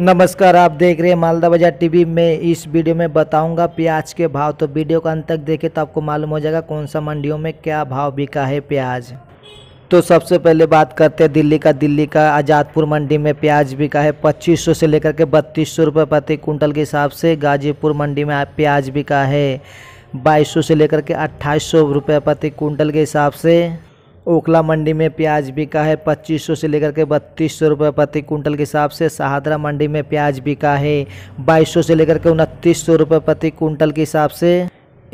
नमस्कार आप देख रहे हैं मालदा बाजार टीवी में इस वीडियो में बताऊंगा प्याज के भाव तो वीडियो का अंत तक देखें तो आपको मालूम हो जाएगा कौन सा मंडियों में क्या भाव बिका है प्याज तो सबसे पहले बात करते हैं दिल्ली का दिल्ली का आज़ादपुर मंडी में प्याज बिका है सौ से लेकर के बत्तीस सौ रुपये प्रति कुंटल के हिसाब से गाजीपुर मंडी में प्याज बिका है सौ से लेकर के सौ रुपये प्रति कुंटल के हिसाब से ओखला मंडी में प्याज बिका है पच्चीस सौ से लेकर के बत्तीस सौ रुपये प्रति कुंटल के हिसाब से सहादरा मंडी में प्याज बिका है बाईस सौ से लेकर के उनतीस सौ रुपये प्रति कुंटल के हिसाब से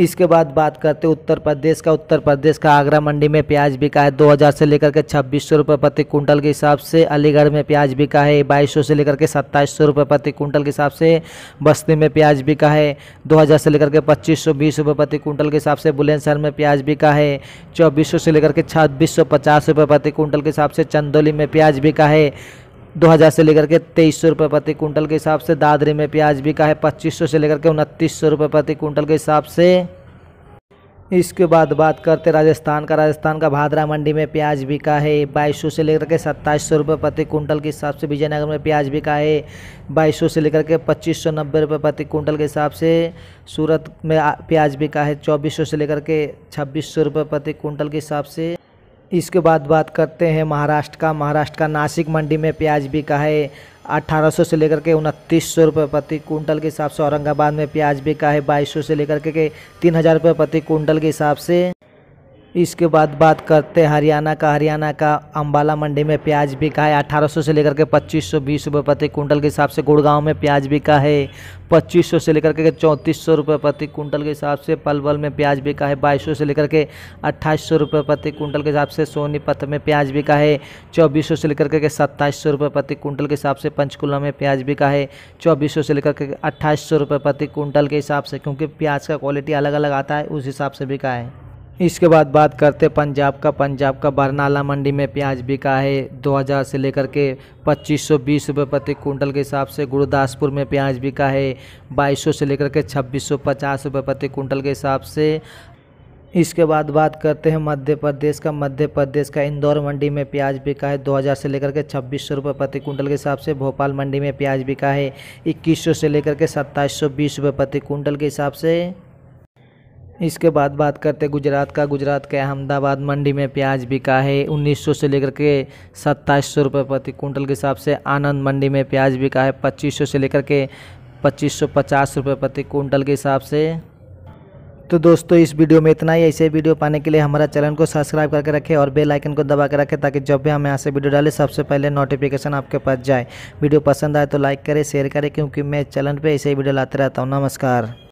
इसके बाद बात करते हैं उत्तर प्रदेश का उत्तर प्रदेश का आगरा मंडी में प्याज बिका है 2000 से लेकर के छब्बीस सौ रुपये प्रति कुंटल के हिसाब से अलीगढ़ में प्याज बिका है बाईस सौ से लेकर के सत्ताईस सौ रुपये प्रति कुंटल के हिसाब से बस्ती में प्याज बिका है 2000 से लेकर के पच्चीस सौ बीस रुपये प्रति कुंटल के हिसाब से बुलंदशहर में प्याज बिका है चौबीस से लेकर के छब्बीस सौ पचास रुपये प्रति कुंटल के हिसाब से चंदौली में प्याज बिका है 2000 से लेकर के तेईस सौ रुपये प्रति कुंटल के हिसाब से दादरी में प्याज बिका है 2500 से लेकर के उनतीस सौ रुपये प्रति कुंटल के हिसाब से इसके बाद बात करते राजस्थान का राजस्थान का भादरा मंडी में प्याज बिका है बाईस से लेकर के सत्ताईस सौ रुपये प्रति कुंटल के हिसाब से विजयनगर में प्याज बिका है बाईस से लेकर के पच्चीस सौ नब्बे रुपये प्रति कुंटल के हिसाब से सूरत में प्याज बिका है चौबीस से लेकर के छब्बीस सौ रुपये प्रति कुंटल के हिसाब से इसके बाद बात करते हैं महाराष्ट्र का महाराष्ट्र का नासिक मंडी में प्याज बिका है 1800 से लेकर के उनतीस सौ रुपये प्रति कुंटल के हिसाब से औरंगाबाद में प्याज बिका है 2200 से लेकर के तीन हज़ार रुपये प्रति कुंटल के हिसाब से इसके बाद बात करते हैं हरियाणा का हरियाणा का अंबाला मंडी में प्याज बिका है 1800 से लेकर के 2520 बीस रुपये प्रति कुंटल के हिसाब से गुड़गांव में प्याज बिका है 2500 से लेकर के चौंतीस सौ रुपये प्रति कुंटल के हिसाब से पलवल में प्याज बिका है 2200 से लेकर के अट्ठाईस सौ रुपये प्रति कुंटल के हिसाब से सोनीपत में प्याज बिका है चौबीस सौ से लेकर के सत्ताईस सौ रुपये प्रति कुंटल के हिसाब से पंचकुला में प्याज बिका है चौबीस सौ से लेकर के अट्ठाईस सौ रुपये प्रति कुंटल के हिसाब से क्योंकि प्याज का क्वालिटी अलग अलग आता है उस हिसाब से बिका है इसके बाद बात करते पंजाब का पंजाब का बरनाला मंडी में प्याज बिका है 2000 से लेकर के 2520 रुपए प्रति कुंटल के हिसाब से गुरुदासपुर में प्याज बिका है बाईस से लेकर के 2650 रुपए प्रति कुंटल के हिसाब से इसके बाद बात करते हैं मध्य प्रदेश का मध्य प्रदेश का इंदौर मंडी में प्याज बिका है 2000 से लेकर के छब्बीस सौ रुपये प्रति कुंटल के हिसाब से भोपाल मंडी में प्याज बिका है 2100 से लेकर के 2720 रुपए प्रति कुंटल के हिसाब से इसके बाद बात करते गुजरात का गुजरात के अहमदाबाद मंडी में प्याज बिका है 1900 से लेकर के सत्ताईस सौ रुपये प्रति कुंटल के हिसाब से आनंद मंडी में प्याज बिका है 2500 से लेकर के पच्चीस सौ पचास रुपये प्रति कुंटल के हिसाब से तो दोस्तों इस वीडियो में इतना ही ऐसे वीडियो पाने के लिए हमारा चैनल को सब्सक्राइब करके रखें और बेल आइकन को दबा के रखें ताकि जब भी हम यहाँ से वीडियो डालें सबसे पहले नोटिफिकेशन आपके पास जाए वीडियो पसंद आए तो लाइक करें शेयर करें क्योंकि मैं चैनल पे ऐसे ही वीडियो लाते रहता हूँ नमस्कार